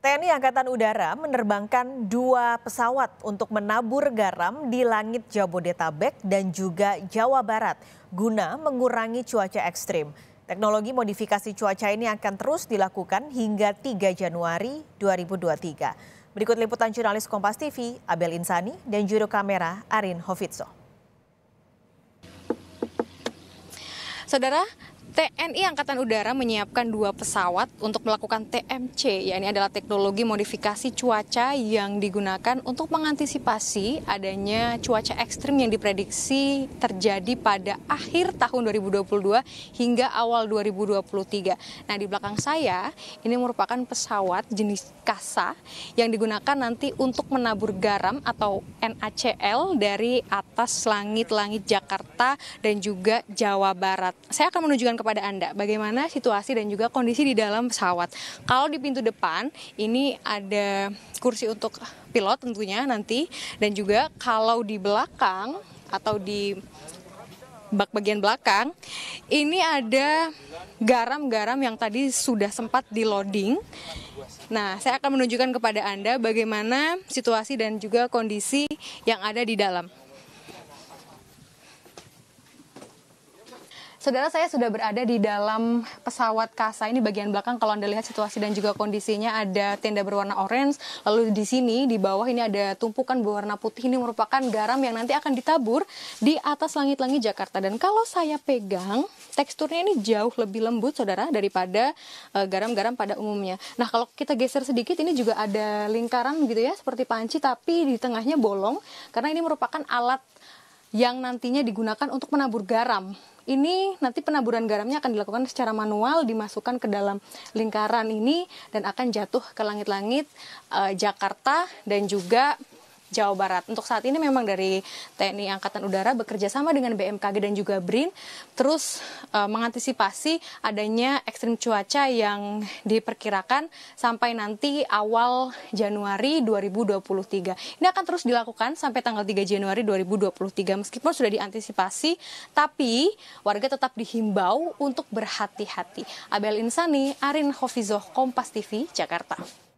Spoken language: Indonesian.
TNI Angkatan Udara menerbangkan dua pesawat untuk menabur garam di langit Jabodetabek dan juga Jawa Barat guna mengurangi cuaca ekstrim. Teknologi modifikasi cuaca ini akan terus dilakukan hingga 3 Januari 2023. Berikut liputan jurnalis Kompas TV, Abel Insani, dan juru kamera Arin Hovitso. Saudara, TNI Angkatan Udara menyiapkan dua pesawat untuk melakukan TMC, yakni adalah teknologi modifikasi cuaca yang digunakan untuk mengantisipasi adanya cuaca ekstrim yang diprediksi terjadi pada akhir tahun 2022 hingga awal 2023. Nah, di belakang saya ini merupakan pesawat jenis kasa yang digunakan nanti untuk menabur garam atau NaCl dari atas langit-langit Jakarta dan juga Jawa Barat. Saya akan menunjukkan kepada Anda bagaimana situasi dan juga kondisi di dalam pesawat. Kalau di pintu depan ini ada kursi untuk pilot tentunya nanti dan juga kalau di belakang atau di bak bagian belakang ini ada garam-garam yang tadi sudah sempat di loading. Nah, saya akan menunjukkan kepada Anda bagaimana situasi dan juga kondisi yang ada di dalam. Saudara saya sudah berada di dalam pesawat kasa ini bagian belakang kalau Anda lihat situasi dan juga kondisinya ada tenda berwarna orange. Lalu di sini di bawah ini ada tumpukan berwarna putih ini merupakan garam yang nanti akan ditabur di atas langit-langit Jakarta. Dan kalau saya pegang teksturnya ini jauh lebih lembut Saudara daripada eh, garam-garam uh, pada umumnya. Nah, kalau kita geser sedikit ini juga ada lingkaran gitu ya seperti panci tapi di tengahnya bolong karena ini merupakan alat yang nantinya digunakan untuk menabur garam ini nanti penaburan garamnya akan dilakukan secara manual dimasukkan ke dalam lingkaran ini dan akan jatuh ke langit-langit uh, Jakarta dan juga Jawa Barat. Untuk saat ini memang dari TNI Angkatan Udara bekerja sama dengan BMKG dan juga BRIN terus uh, mengantisipasi adanya ekstrim cuaca yang diperkirakan sampai nanti awal Januari 2023. Ini akan terus dilakukan sampai tanggal 3 Januari 2023 meskipun sudah diantisipasi tapi warga tetap dihimbau untuk berhati-hati. Abel Insani, Arin Hofizoh, Kompas TV, Jakarta.